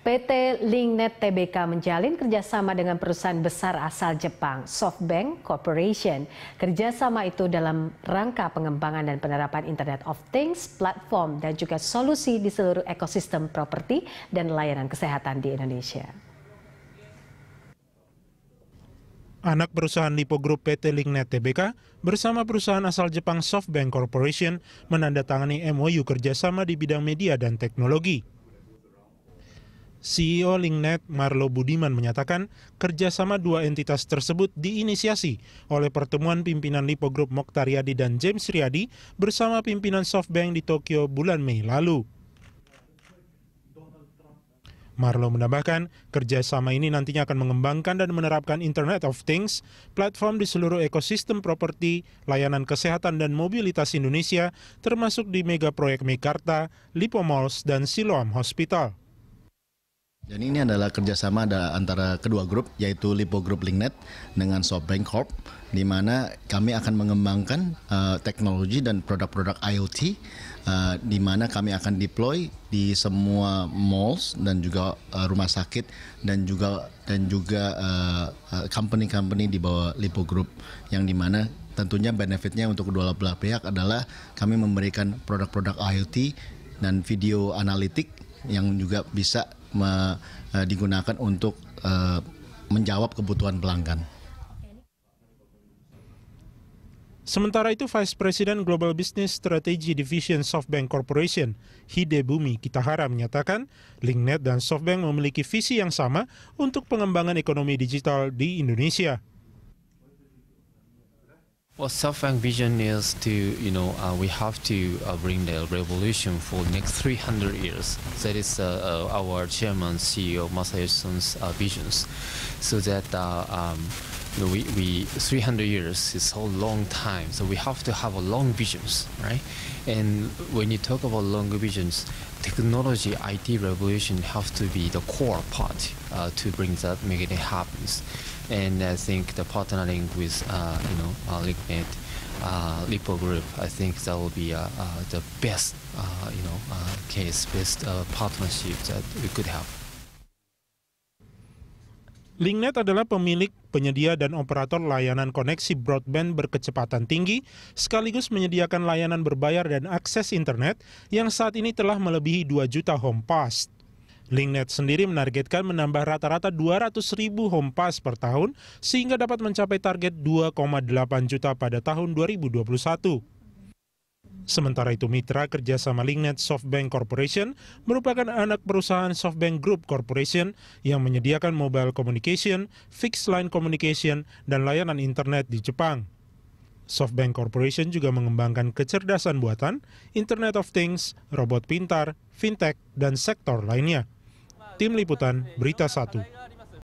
PT Linknet Tbk menjalin kerjasama dengan perusahaan besar asal Jepang, SoftBank Corporation. Kerjasama itu dalam rangka pengembangan dan penerapan Internet of Things, platform, dan juga solusi di seluruh ekosistem properti dan layanan kesehatan di Indonesia. Anak perusahaan Lipo Group PT Linknet Tbk bersama perusahaan asal Jepang SoftBank Corporation menandatangani MOU kerjasama di bidang media dan teknologi. CEO Linknet Marlo Budiman menyatakan kerjasama dua entitas tersebut diinisiasi oleh pertemuan pimpinan Lipo Group Mokhtar Yadi dan James Riyadi bersama pimpinan SoftBank di Tokyo bulan Mei lalu. Marlo menambahkan, kerjasama ini nantinya akan mengembangkan dan menerapkan Internet of Things, platform di seluruh ekosistem properti, layanan kesehatan dan mobilitas Indonesia, termasuk di megaproyek proyek Mekarta, Lipo Malls, dan Siloam Hospital. Jadi ini adalah kerjasama antara kedua grup yaitu Lipo Group Linknet dengan SoftBank Corp di mana kami akan mengembangkan uh, teknologi dan produk-produk IoT uh, eh, di mana kami akan deploy di semua malls dan juga uh, rumah sakit dan juga dan juga company-company uh, uh, di bawah Lipo Group yang di mana tentunya benefitnya untuk kedua belah pihak adalah kami memberikan produk-produk IoT dan video analitik yang juga bisa me, uh, digunakan untuk uh, menjawab kebutuhan pelanggan. Sementara itu, Vice President Global Business Strategy Division SoftBank Corporation, Hide Bumi Kitahara menyatakan, Linknet dan SoftBank memiliki visi yang sama untuk pengembangan ekonomi digital di Indonesia. Well, SoftBank vision is to, you know, uh, we have to uh, bring the revolution for next 300 years. That is uh, uh our chairman, CEO Masayoshi-son's uh, visions. So that uh, um, know, we, we 300 years is a long time, so we have to have a long visions, right? And when you talk about long visions, technology, IT revolution have to be the core part uh, to bring that, make it happen. And I think the partnering with, uh, you know, uh, uh, Lipo Group, I think that will be uh, uh, the best, uh, you know, case, best partnership that we could have. Linknet adalah pemilik, penyedia, dan operator layanan koneksi broadband berkecepatan tinggi, sekaligus menyediakan layanan berbayar dan akses internet yang saat ini telah melebihi 2 juta home pass. Linknet sendiri menargetkan menambah rata-rata 200 ribu home pass per tahun sehingga dapat mencapai target 2,8 juta pada tahun 2021. Sementara itu mitra kerjasama LingNet Softbank Corporation merupakan anak perusahaan Softbank Group Corporation yang menyediakan mobile communication, fixed line communication, dan layanan internet di Jepang. SoftBank Corporation juga mengembangkan kecerdasan buatan, Internet of Things, robot pintar, fintech, dan sektor lainnya. Tim Liputan, Berita Satu.